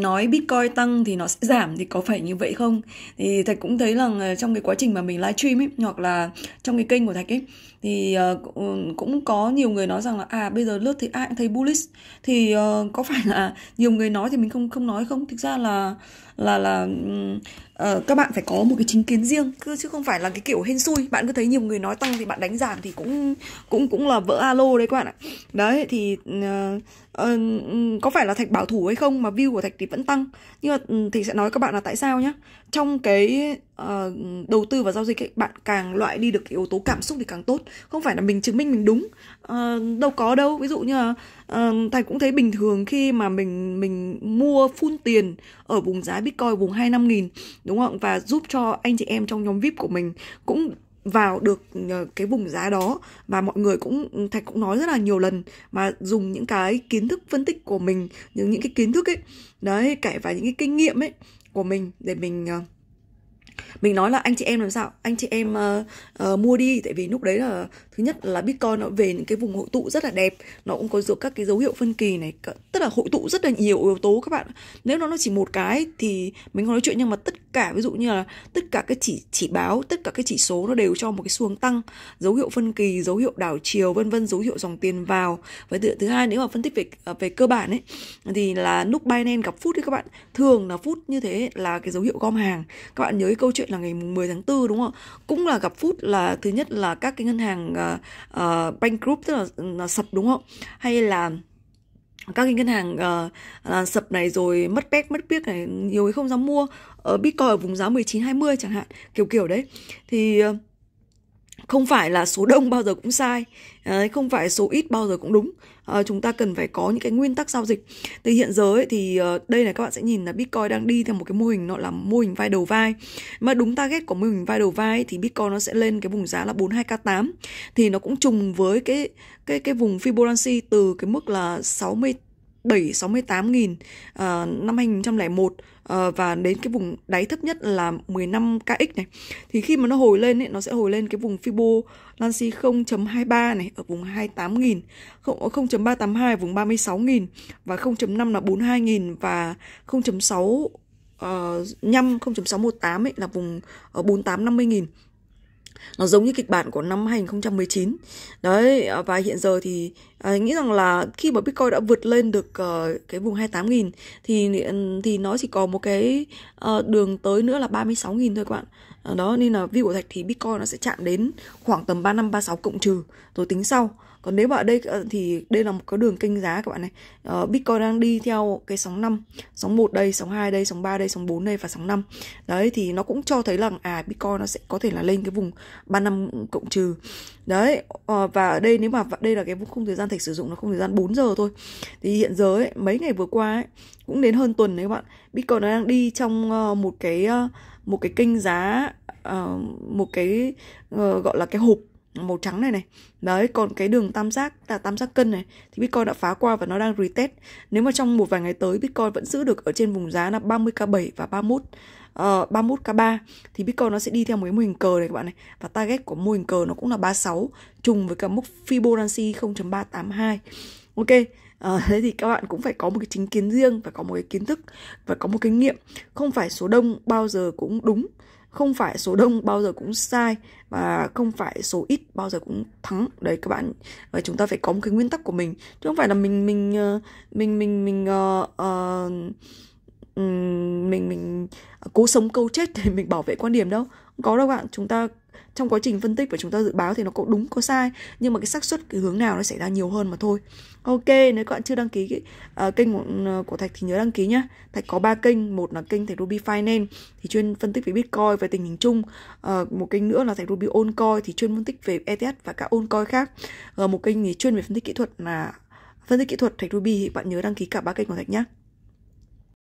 nói Bitcoin tăng thì nó sẽ giảm thì có phải như vậy không? Thì Thạch cũng thấy là ờ, trong cái quá trình mà mình livestream ấy hoặc là trong cái kênh của Thạch ấy thì ờ, ừ, cũng có nhiều người nói rằng là à bây giờ lướt thì ai cũng thấy bullish thì ờ, có phải là nhiều người nói thì mình không không nói không thực ra là là là ừ, các bạn phải có một cái chính kiến riêng chứ không phải là cái kiểu hên xui bạn cứ thấy nhiều người nói tăng thì bạn đánh giảm thì cũng cũng cũng là vỡ alo đấy các bạn ạ đấy thì uh, uh, có phải là thạch bảo thủ hay không mà view của thạch thì vẫn tăng nhưng mà ừ, thì sẽ nói các bạn là tại sao nhá trong cái uh, đầu tư và giao dịch ấy, bạn càng loại đi được cái yếu tố cảm xúc thì càng tốt không phải là mình chứng minh mình đúng uh, đâu có đâu ví dụ như là uh, thạch cũng thấy bình thường khi mà mình mình mua phun tiền ở vùng giá bitcoin vùng hai năm nghìn đúng không và giúp cho anh chị em trong nhóm vip của mình cũng vào được ờ, cái vùng giá đó và mọi người cũng ừ, thạch cũng nói rất là nhiều lần mà dùng những cái kiến thức phân tích của mình những những cái kiến thức ấy đấy kể và những cái kinh nghiệm ấy của mình để mình uh, mình nói là anh chị em làm sao anh chị em uh, uh, mua đi tại vì lúc đấy là thứ nhất là bitcoin nó về những cái vùng hội tụ rất là đẹp nó cũng có các cái dấu hiệu phân kỳ này tức là hội tụ rất là nhiều yếu tố các bạn nếu nó nó chỉ một cái thì mình không nói chuyện nhưng mà tất cả ví dụ như là tất cả cái chỉ chỉ báo tất cả cái chỉ số nó đều cho một cái xuống tăng dấu hiệu phân kỳ dấu hiệu đảo chiều vân vân dấu hiệu dòng tiền vào và thứ, thứ hai nếu mà phân tích về ờ, về cơ bản ấy thì là lúc Binance gặp phút thì các bạn thường là phút như thế là cái dấu hiệu gom hàng các bạn nhớ cái câu câu chuyện là ngày mùng 10 tháng 4 đúng không cũng là gặp phút là thứ nhất là các cái ngân hàng uh, ờ, uh, ờ, bankrupt tức là, là sập đúng không hay là các cái ngân hàng uh, sập này rồi mất pet mất piếc này nhiều người không dám mua ở bitcoin ở vùng giá 19 20 chẳng hạn kiểu kiểu đấy thì uh, không phải là số đông bao giờ cũng sai không phải số ít bao giờ cũng đúng ờ, chúng ta cần phải có những cái nguyên tắc giao dịch Từ hiện giờ ấy, thì ờ, đây là các bạn sẽ nhìn là bitcoin đang đi theo một cái mô hình nó là mô hình vai đầu vai mà đúng target của mô hình vai đầu vai thì bitcoin nó sẽ lên cái vùng giá là 42k8 thì nó cũng trùng với cái cái cái vùng Fibonacci từ cái mức là 60 7 68 nghìn uh, năm 2001 uh, ờ, và đến cái vùng đáy thấp nhất là 15 kx này. Thì khi mà nó hồi lên ấy, nó sẽ hồi lên cái vùng Fibonacci 0.23 này ở vùng 28 nghìn 0.382 ờ, vùng 36 nghìn và 0.5 là 42 nghìn và 0.6 uh, 5 0.618 ấy là vùng ở 48 50 nghìn nó giống như kịch bản của năm 2019 đấy và hiện giờ thì à, nghĩ rằng là khi mà Bitcoin đã vượt lên được uh, cái vùng 28.000 thì thì nó chỉ còn một cái uh, đường tới nữa là 36.000 thôi các bạn ờ, đó nên là view của Thạch thì Bitcoin nó sẽ chạm đến khoảng tầm 35 36 cộng trừ rồi tính sau còn nếu bạn ở đây ờ, thì đây là một cái đường kênh giá các bạn này uh, Bitcoin đang đi theo cái sóng 5 sóng 1 đây sóng 2 đây sóng 3 đây sóng 4 đây và sóng 5 đấy thì nó cũng cho thấy là à Bitcoin nó sẽ có thể là lên cái vùng 3 năm cộng trừ đấy uh, và ở đây nếu mà đây là cái khung thời gian thạch sử dụng nó không thời gian 4 giờ thôi thì hiện giờ ấy, mấy ngày vừa qua ấy, cũng đến hơn tuần đấy các bạn Bitcoin nó đang đi trong uh, một cái uh, một cái kênh giá uh, một cái uh, gọi là cái hộp màu trắng này này đấy còn cái đường tam giác là tam giác cân này thì bitcoin đã phá qua và nó đang retest nếu mà trong một vài ngày tới bitcoin vẫn giữ được ở trên vùng giá là 30 k 7 và 31 uh, 31 k 3 thì bitcoin nó sẽ đi theo mấy mô hình cờ này các bạn này và target của mô hình cờ nó cũng là 36 trùng với cả mức Fibonacci 0.382 ok à, thế thì các bạn cũng phải có một cái chính kiến riêng và có một cái kiến thức và có một kinh nghiệm không phải số đông bao giờ cũng đúng không phải số đông bao giờ cũng sai và không phải số ít bao giờ cũng thắng đấy các bạn và ờ, chúng ta phải có một cái nguyên tắc của mình chứ không phải là mình mình ờ, mình mình mình uh, uh, mình mình à, cố sống câu chết để mình bảo vệ quan điểm đâu không có đâu bạn chúng ta trong quá trình phân tích và chúng ta dự báo thì nó có đúng có sai nhưng mà cái xác suất cái hướng nào nó xảy ra nhiều hơn mà thôi ok nếu các bạn chưa đăng ký uh, kênh của, uh, của thạch thì nhớ đăng ký nhá thạch có ba kênh một là kênh thạch ruby finance thì chuyên phân tích về bitcoin về tình hình chung uh, một kênh nữa là thạch ruby oncoin thì chuyên phân tích về eth và cả oncoin khác uh, một kênh thì chuyên về phân tích kỹ thuật là phân tích kỹ thuật thạch ruby thì bạn nhớ đăng ký cả ba kênh của thạch nhé